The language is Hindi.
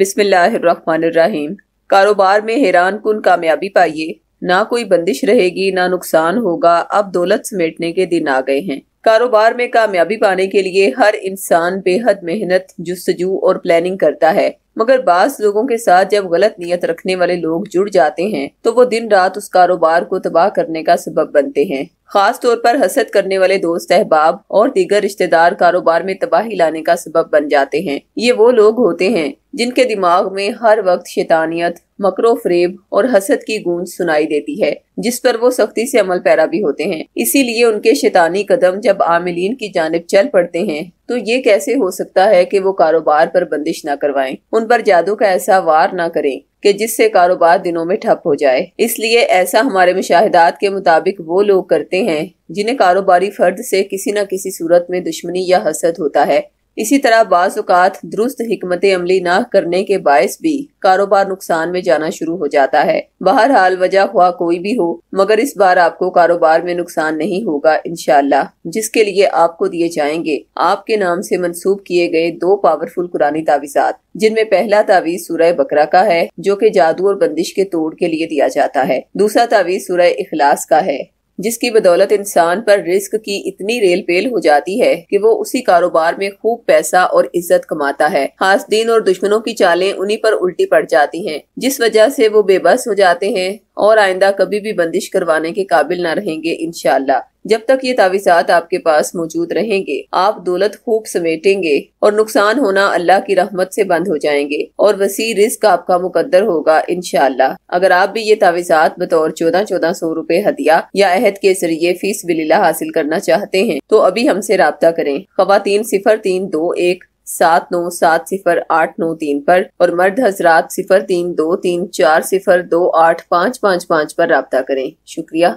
बिस्मिल्लाहिर्रहमानिर्रहीम कारोबार में हैरान कन कामयाबी पाइए ना कोई बंदिश रहेगी ना नुकसान होगा अब दौलत समेटने के दिन आ गए हैं कारोबार में कामयाबी पाने के लिए हर इंसान बेहद मेहनत जस्तजू और प्लानिंग करता है मगर बास लोगों के साथ जब गलत नीयत रखने वाले लोग जुड़ जाते हैं तो वो दिन रात उस कारोबार को तबाह करने का सबब बनते हैं खास तौर पर हसद करने वाले दोस्त अहबाब और दीगर रिश्तेदार कारोबार में तबाही लाने का सबब बन जाते हैं ये वो लोग होते हैं जिनके दिमाग में हर वक्त शैतानियत मकरो फ्रेब और हसद की गूंज सुनाई देती है जिस पर वो सख्ती से अमल पैरा भी होते हैं इसीलिए उनके शैतानी कदम जब आमिलीन की जानब चल पड़ते हैं तो ये कैसे हो सकता है कि वो कारोबार पर बंदिश ना करवाएं उन पर जादू का ऐसा वार ना करें कि जिससे कारोबार दिनों में ठप हो जाए इसलिए ऐसा हमारे मुशाहदात के मुताबिक वो लोग करते हैं जिन्हें कारोबारी फर्द से किसी न किसी सूरत में दुश्मनी या हसद होता है इसी तरह बाज़ात दुरुस्त हमत अमली न करने के बायस भी कारोबार नुकसान में जाना शुरू हो जाता है बहरहाल वजह हुआ कोई भी हो मगर इस बार आपको कारोबार में नुकसान नहीं होगा इनशाला जिसके लिए आपको दिए जाएंगे आपके नाम से मंसूब किए गए दो पावरफुल कुरानी तावीज़ात जिनमें पहला तावीज़ सूरह बकरा का है जो कि जादू और बंदिश के तोड़ के लिए दिया जाता है दूसरा तावीज़ सूरह इखलास का है जिसकी बदौलत इंसान पर रिस्क की इतनी रेल पेल हो जाती है कि वो उसी कारोबार में खूब पैसा और इज्जत कमाता है दिन और दुश्मनों की चालें उन्हीं पर उल्टी पड़ जाती हैं जिस वजह से वो बेबस हो जाते हैं और आइंदा कभी भी बंदिश करवाने के काबिल न रहेंगे इनशाला जब तक ये तावीज़ात आपके पास मौजूद रहेंगे आप दौलत खूब समेटेंगे और नुकसान होना अल्लाह की रहमत से बंद हो जाएंगे और वसी रिस्क आपका मुकद्दर होगा इनशाला अगर आप भी ये तावीज़ात बतौर चौदह चौदह सौ रूपए हदिया या अहद के जरिए फीस बिलीला हासिल करना चाहते हैं तो अभी हमसे रबता करें खातन सिफर तीन दो एक सात नौ सात सिफर आठ नौ तीन पर और मर्द हजरात सिफर तीन दो तीन चार सिफर दो आठ पाँच पाँच पाँच पर रबता करें शुक्रिया